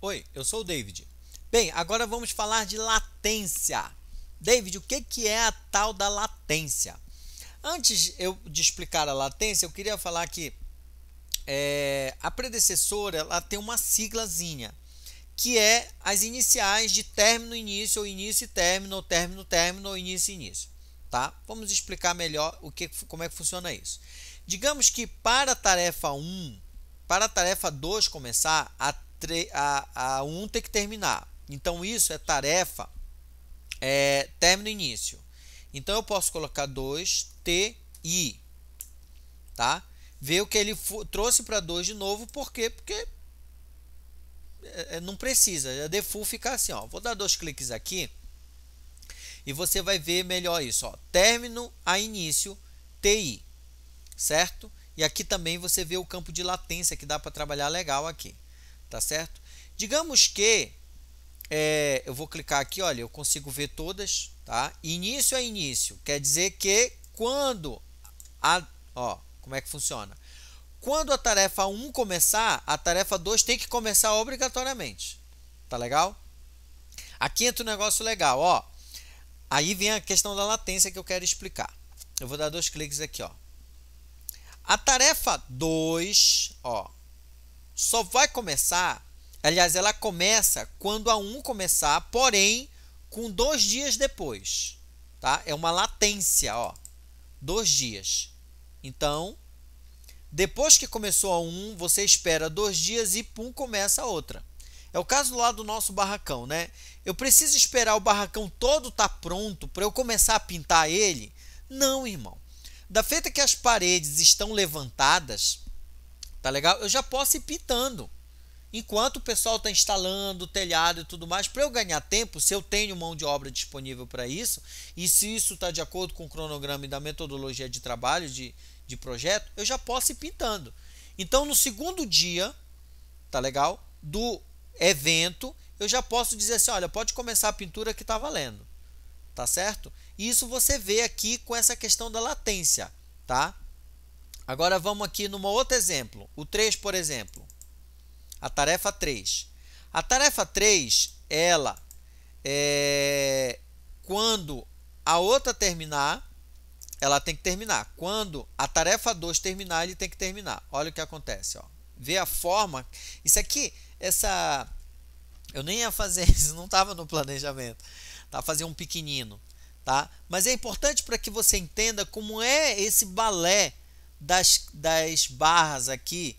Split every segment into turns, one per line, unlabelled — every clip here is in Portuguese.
Oi, eu sou o David. Bem, agora vamos falar de latência. David, o que, que é a tal da latência? Antes eu de explicar a latência, eu queria falar que é, a predecessora ela tem uma siglazinha, que é as iniciais de término, início, ou início e término, ou término, término, ou início e início. Tá? Vamos explicar melhor o que, como é que funciona isso. Digamos que para a tarefa 1, para a tarefa 2 começar, a a, a 1 tem que terminar. Então, isso é tarefa é, término início. Então, eu posso colocar 2, T, I. Tá? o que ele trouxe para 2 de novo, por quê? Porque é, é, não precisa, a default fica assim. Ó. Vou dar dois cliques aqui e você vai ver melhor isso. Ó. Término a início, TI. Certo? E aqui também você vê o campo de latência que dá para trabalhar legal aqui tá certo? Digamos que é, eu vou clicar aqui, olha, eu consigo ver todas, tá? Início é início, quer dizer que quando a, ó, como é que funciona? Quando a tarefa 1 começar, a tarefa 2 tem que começar obrigatoriamente. Tá legal? Aqui entra um negócio legal, ó. Aí vem a questão da latência que eu quero explicar. Eu vou dar dois cliques aqui, ó. A tarefa 2, ó, só vai começar, aliás, ela começa quando a 1 começar, porém, com dois dias depois. Tá? É uma latência, ó. Dois dias. Então, depois que começou a 1, você espera dois dias e pum, começa a outra. É o caso lá do nosso barracão, né? Eu preciso esperar o barracão todo estar tá pronto para eu começar a pintar ele? Não, irmão. Da feita que as paredes estão levantadas, Tá legal? Eu já posso ir pitando. Enquanto o pessoal está instalando o telhado e tudo mais, para eu ganhar tempo, se eu tenho mão de obra disponível para isso, e se isso está de acordo com o cronograma e da metodologia de trabalho de, de projeto, eu já posso ir pintando. Então, no segundo dia, tá legal? Do evento, eu já posso dizer assim: olha, pode começar a pintura que está valendo, tá certo? E isso você vê aqui com essa questão da latência, tá? Agora vamos aqui num outro exemplo. O 3, por exemplo. A tarefa 3. A tarefa 3, ela é quando a outra terminar, ela tem que terminar. Quando a tarefa 2 terminar, ele tem que terminar. Olha o que acontece, ó. Vê a forma. Isso aqui, essa eu nem ia fazer isso, não estava no planejamento. Tá fazer um pequenino, tá? Mas é importante para que você entenda como é esse balé das, das barras aqui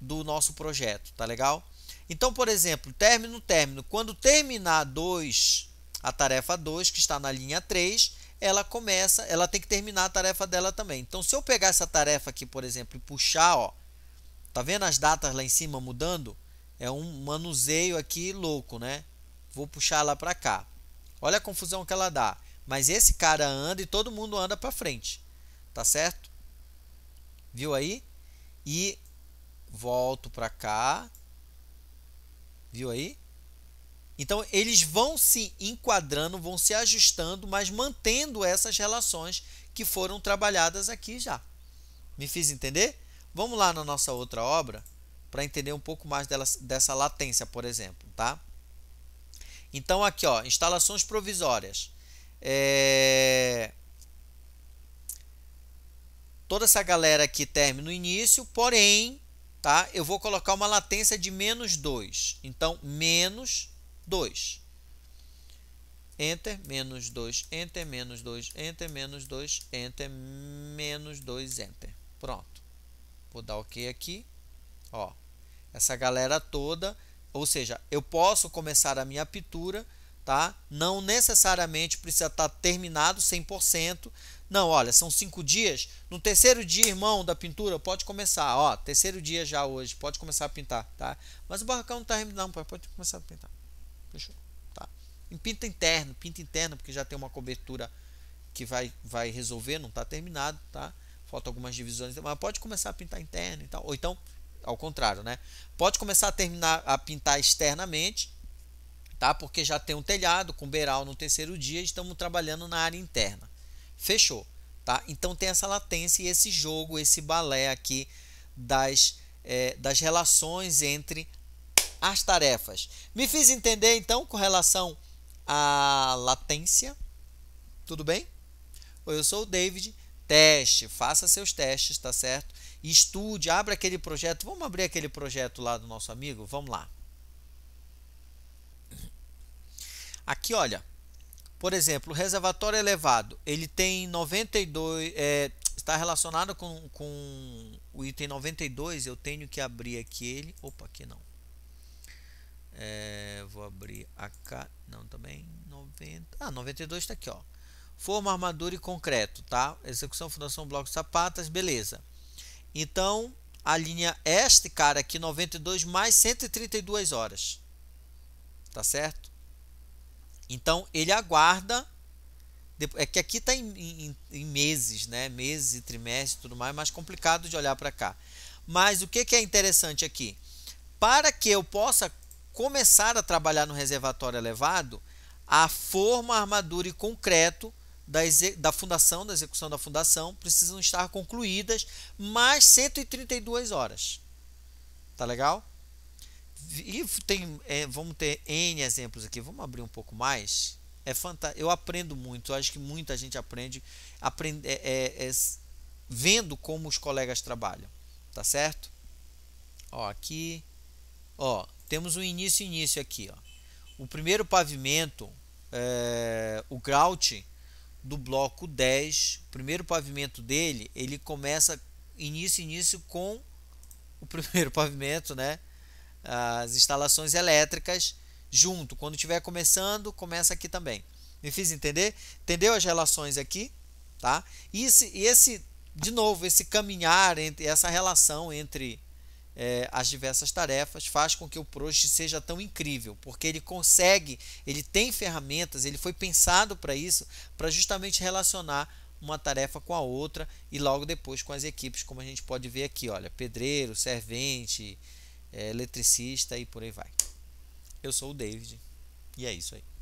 do nosso projeto, tá legal? Então, por exemplo, término, término. Quando terminar 2, a tarefa 2, que está na linha 3, ela começa, ela tem que terminar a tarefa dela também. Então, se eu pegar essa tarefa aqui, por exemplo, e puxar, ó, tá vendo as datas lá em cima mudando? É um manuseio aqui louco, né? Vou puxar lá para cá. Olha a confusão que ela dá. Mas esse cara anda e todo mundo anda para frente, tá certo? Viu aí? E volto para cá. Viu aí? Então eles vão se enquadrando, vão se ajustando, mas mantendo essas relações que foram trabalhadas aqui já. Me fiz entender? Vamos lá na nossa outra obra para entender um pouco mais dela, dessa latência, por exemplo, tá? Então aqui, ó, instalações provisórias. É toda essa galera aqui terme no início, porém, tá? Eu vou colocar uma latência de menos 2. Então, menos 2. Enter, menos 2, Enter, menos 2, Enter, menos 2, Enter, menos 2, Enter. Pronto. Vou dar OK aqui. Ó, essa galera toda, ou seja, eu posso começar a minha pintura, tá? Não necessariamente precisa estar tá terminado 100%, não, olha, são cinco dias. No terceiro dia, irmão, da pintura, pode começar. Ó, terceiro dia já hoje, pode começar a pintar, tá? Mas o barracão não tá não, pode começar a pintar. Fechou, tá? Em pinta interno, pinta interno, porque já tem uma cobertura que vai, vai resolver, não tá terminado, tá? Falta algumas divisões, mas pode começar a pintar interno e tal. Ou então, ao contrário, né? Pode começar a terminar a pintar externamente, tá? Porque já tem um telhado com beiral no terceiro dia, estamos trabalhando na área interna fechou, tá? Então tem essa latência e esse jogo, esse balé aqui das, é, das relações entre as tarefas. Me fiz entender então com relação à latência, tudo bem? Oi, eu sou o David. Teste, faça seus testes, tá certo? Estude, abra aquele projeto. Vamos abrir aquele projeto lá do nosso amigo? Vamos lá. Aqui, olha, por exemplo, o reservatório elevado, ele tem 92, é, está relacionado com, com o item 92, eu tenho que abrir aqui ele, opa, aqui não. É, vou abrir aqui não, também 90, ah, 92 está aqui, ó. Forma, armadura e concreto, tá? Execução, fundação, bloco, sapatas, beleza. Então, a linha este cara aqui, 92 mais 132 horas, tá certo? Então ele aguarda. É que aqui está em, em, em, meses, né? Meses e trimestres tudo mais, mais complicado de olhar para cá. Mas o que, que é interessante aqui? Para que eu possa começar a trabalhar no reservatório elevado, a forma, a armadura e concreto da, da fundação, da execução da fundação, precisam estar concluídas mais 132 horas. Tá legal? E tem, é, vamos ter N exemplos aqui. Vamos abrir um pouco mais. É fantástico. Eu aprendo muito. Eu acho que muita gente aprende, aprende é, é, é, vendo como os colegas trabalham. Tá certo? Ó, aqui. Ó, temos o um início início aqui. Ó. O primeiro pavimento, é, o grout do bloco 10. O primeiro pavimento dele, ele começa início início com o primeiro pavimento, né? as instalações elétricas junto. Quando estiver começando, começa aqui também. Me fiz entender? Entendeu as relações aqui? Tá? E esse, esse de novo, esse caminhar, entre essa relação entre é, as diversas tarefas faz com que o Prost seja tão incrível, porque ele consegue, ele tem ferramentas, ele foi pensado para isso, para justamente relacionar uma tarefa com a outra e logo depois com as equipes, como a gente pode ver aqui, olha, pedreiro, servente, é, eletricista e por aí vai. Eu sou o David e é isso aí.